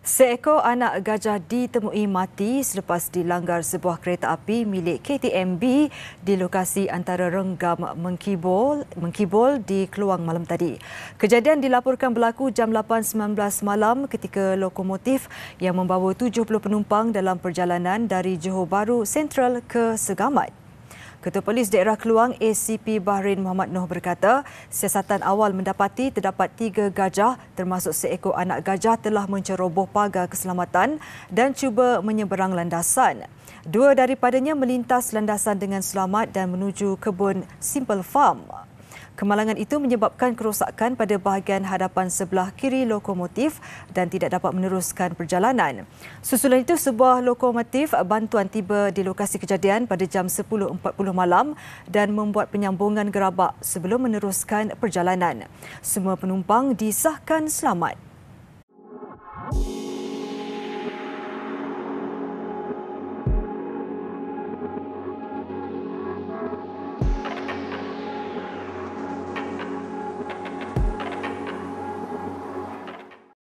Seekor anak gajah ditemui mati selepas dilanggar sebuah kereta api milik KTMB di lokasi antara Renggam Mengkibol, Mengkibol di Keluang malam tadi. Kejadian dilaporkan berlaku jam 8.19 malam ketika lokomotif yang membawa 70 penumpang dalam perjalanan dari Johor Bahru Central ke Segamat. Ketua Polis Daerah Keluang ACP Bahrain Muhammad Noh berkata, siasatan awal mendapati terdapat tiga gajah termasuk seekor anak gajah telah menceroboh pagar keselamatan dan cuba menyeberang landasan. Dua daripadanya melintas landasan dengan selamat dan menuju kebun Simple Farm. Kemalangan itu menyebabkan kerosakan pada bahagian hadapan sebelah kiri lokomotif dan tidak dapat meneruskan perjalanan. Susulan itu sebuah lokomotif bantuan tiba di lokasi kejadian pada jam 10.40 malam dan membuat penyambungan gerabak sebelum meneruskan perjalanan. Semua penumpang disahkan selamat.